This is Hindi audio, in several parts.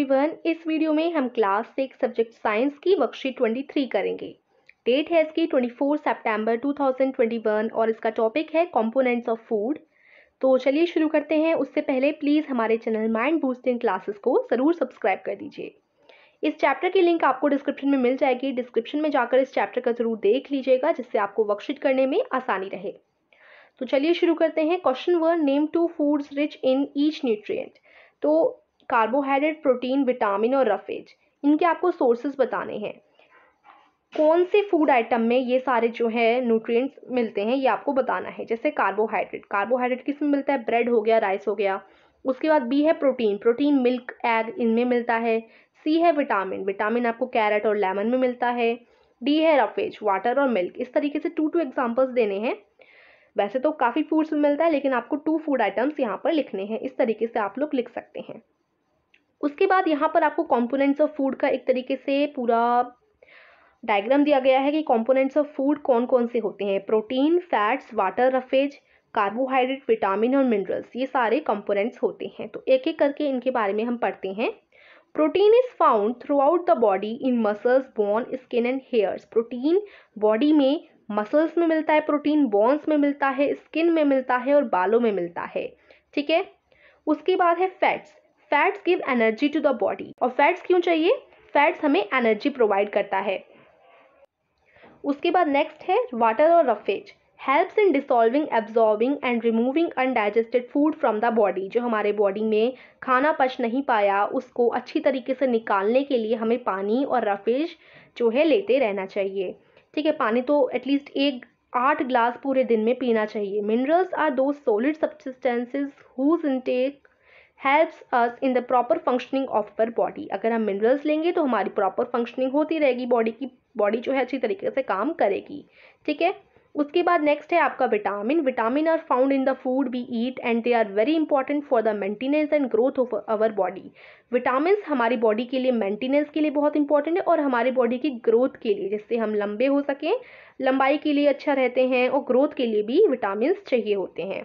एवरीवन इस वीडियो में हम क्लास सिक्स सब्जेक्ट साइंस की वर्कशीट ट्वेंटी थ्री करेंगे डेट है इसकी twenty four September two thousand twenty one और इसका टॉपिक है कंपोनेंट्स ऑफ फूड तो चलिए शुरू करते हैं उससे पहले प्लीज़ हमारे चैनल माइंड बूस्टिंग क्लासेस को ज़रूर सब्सक्राइब कर दीजिए इस चैप्टर की लिंक आपको डिस्क्रिप्शन में मिल जाएगी डिस्क्रिप्शन में जाकर इस चैप्टर का ज़रूर देख लीजिएगा जिससे आपको वर्कशीट करने में आसानी रहे तो चलिए शुरू करते हैं question one name two foods rich in each nutrient तो कार्बोहाइड्रेट प्रोटीन विटामिन और रफेज इनके आपको सोर्सेज बताने हैं कौन से फूड आइटम में ये सारे जो है न्यूट्रिएंट्स मिलते हैं ये आपको बताना है जैसे कार्बोहाइड्रेट कार्बोहाइड्रेट किस में मिलता है ब्रेड हो गया राइस हो गया उसके बाद बी है प्रोटीन प्रोटीन मिल्क एग इनमें मिलता है सी है विटामिन विटामिन आपको कैरेट और लेमन में मिलता है डी है रफेज वाटर और मिल्क इस तरीके से टू टू एग्जाम्पल्स देने हैं वैसे तो काफ़ी फूड्स में मिलता है लेकिन आपको टू फूड आइटम्स यहाँ पर लिखने हैं इस तरीके से आप लोग लिख सकते हैं उसके बाद यहाँ पर आपको कॉम्पोनेंट्स ऑफ फूड का एक तरीके से पूरा डायग्राम दिया गया है कि कॉम्पोनेंट्स ऑफ फूड कौन कौन से होते हैं protein fats water roughage carbohydrate vitamin और मिनरल्स ये सारे कंपोनेंट्स होते हैं तो एक एक करके इनके बारे में हम पढ़ते हैं protein is found throughout the body in muscles bone skin and hairs protein body में मसल्स में मिलता है प्रोटीन बोन्स में मिलता है स्किन में मिलता है और बालों में मिलता है ठीक है उसके बाद है fats fats give energy to the body और फैट्स क्यों चाहिए फैट्स हमें एनर्जी प्रोवाइड करता है उसके बाद नेक्स्ट है वाटर और roughage helps in dissolving absorbing and removing undigested food from the body जो हमारे बॉडी में खाना पच नहीं पाया उसको अच्छी तरीके से निकालने के लिए हमें पानी और रफेज जो है लेते रहना चाहिए ठीक है पानी तो एटलीस्ट एक आठ ग्लास पूरे दिन में पीना चाहिए minerals are the solid substances whose intake helps us in the proper functioning of our body अगर हम मिनरल्स लेंगे तो हमारी प्रॉपर फंक्शनिंग होती रहेगी बॉडी की बॉडी जो है अच्छी तरीके से काम करेगी ठीक है उसके बाद नेक्स्ट है आपका vitamin vitamin are found in the food we eat and they are very important for the maintenance and growth of our body vitamin हमारी बॉडी के लिए मेंटेनेंस के लिए बहुत इंपॉर्टेंट है और हमारी बॉडी की ग्रोथ के लिए जिससे हम लंबे हो सकें लंबाई के लिए अच्छा रहते हैं और ग्रोथ के लिए भी विटामिन चाहिए होते हैं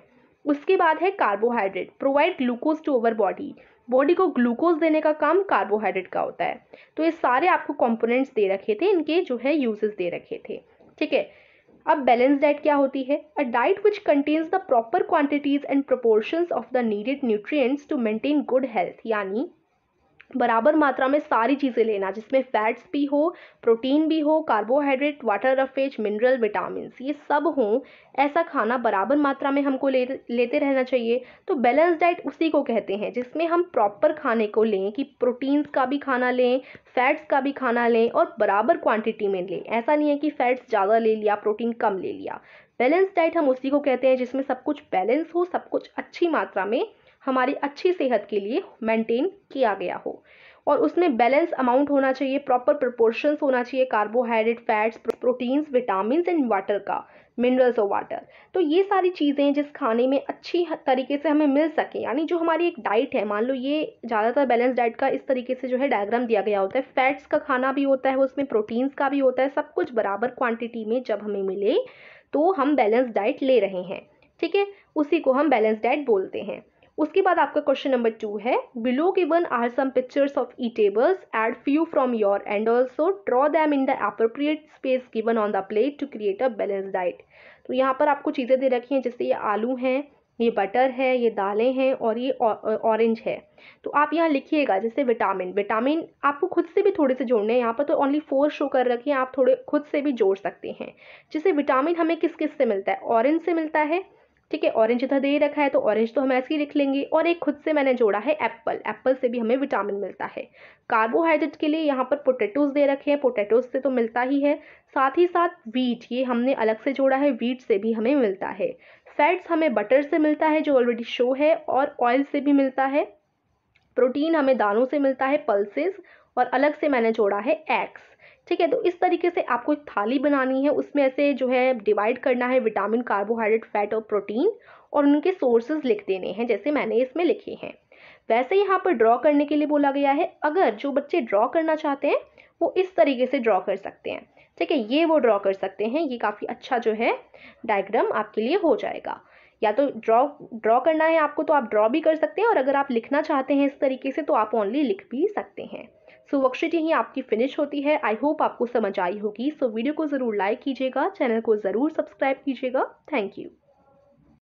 उसके बाद है carbohydrate provide glucose to our body body को ग्लूकोज देने का काम कार्बोहाइड्रेट का होता है तो ये सारे आपको कंपोनेंट्स दे रखे थे इनके जो है यूजेस दे रखे थे ठीक है अब बैलेंस डाइट क्या होती है a diet which contains the proper quantities and proportions of the needed nutrients to maintain good health यानी बराबर मात्रा में सारी चीज़ें लेना जिसमें फैट्स भी हो प्रोटीन भी हो carbohydrate water roughage mineral vitamin ये सब हों ऐसा खाना बराबर मात्रा में हमको ले लेते रहना चाहिए तो बैलेंस डाइट उसी को कहते हैं जिसमें हम प्रॉपर खाने को लें कि प्रोटीन्स का भी खाना लें फैट्स का भी खाना लें और बराबर क्वान्टिटी में लें ऐसा नहीं है कि फैट्स ज़्यादा ले लिया प्रोटीन कम ले लिया बैलेंस डाइट हम उसी को कहते हैं जिसमें सब कुछ बैलेंस हो सब कुछ अच्छी मात्रा में हमारी अच्छी सेहत के लिए मेंटेन किया गया हो और उसमें बैलेंस अमाउंट होना चाहिए प्रॉपर प्रपोर्शंस होना चाहिए carbohydrate fats proteins vitamin and water का मिनरल्स और वाटर तो ये सारी चीज़ें जिस खाने में अच्छी तरीके से हमें मिल सके यानी जो हमारी एक डाइट है मान लो ये ज़्यादातर बैलेंस डाइट का इस तरीके से जो है डायग्राम दिया गया होता है फैट्स का खाना भी होता है उसमें प्रोटीन्स का भी होता है सब कुछ बराबर क्वांटिटी में जब हमें मिले तो हम बैलेंस डाइट ले रहे हैं ठीक है उसी को हम बैलेंस डाइट बोलते हैं उसके बाद आपका क्वेश्चन नंबर टू है below given are some pictures of edibles add few from your and also draw them in the appropriate space given on the plate to create a balance diet तो यहाँ पर आपको चीज़ें दे रखी हैं जैसे ये आलू हैं ये बटर है ये दालें हैं और ये ऑरेंज है तो आप यहाँ लिखिएगा जैसे विटामिन विटामिन आपको खुद से भी थोड़े से जोड़ने हैं यहाँ पर तो ओनली फोर शो कर रखी हैं आप थोड़े खुद से भी जोड़ सकते हैं जैसे विटामिन हमें किस किस से मिलता है ऑरेंज से मिलता है ठीक है ऑरेंज इधर दे रखा है तो ऑरेंज तो हम ऐसे ही लिख लेंगे और एक खुद से मैंने जोड़ा है एप्पल एप्पल से भी हमें विटामिन मिलता है कार्बोहाइड्रेट के लिए यहाँ पर पोटैटोज दे रखे हैं पोटैटोज से तो मिलता ही है साथ ही साथ वीट ये हमने अलग से जोड़ा है वीट से भी हमें मिलता है फैट्स हमें बटर से मिलता है जो ऑलरेडी शो है और ऑयल से भी मिलता है प्रोटीन हमें दानों से मिलता है पल्सेस और अलग से मैंने जोड़ा है एक्स ठीक है तो इस तरीके से आपको एक थाली बनानी है उसमें ऐसे जो है डिवाइड करना है विटामिन कार्बोहाइड्रेट फैट और प्रोटीन और उनके सोर्सेज लिख देने हैं जैसे मैंने इसमें लिखे हैं वैसे यहाँ पर ड्रॉ करने के लिए बोला गया है अगर जो बच्चे ड्रॉ करना चाहते हैं वो इस तरीके से ड्रॉ कर सकते हैं ठीक है ये वो ड्रॉ कर सकते हैं ये काफ़ी अच्छा जो है डायग्राम आपके लिए हो जाएगा या तो ड्रॉ ड्रॉ करना है आपको तो आप ड्रॉ भी कर सकते हैं और अगर आप लिखना चाहते हैं इस तरीके से तो आप ओनली लिख भी सो वर्कशीट यहीं आपकी फिनिश होती है आई होप आपको समझ आई होगी सो वीडियो को ज़रूर लाइक कीजिएगा चैनल को ज़रूर सब्सक्राइब कीजिएगा थैंक यू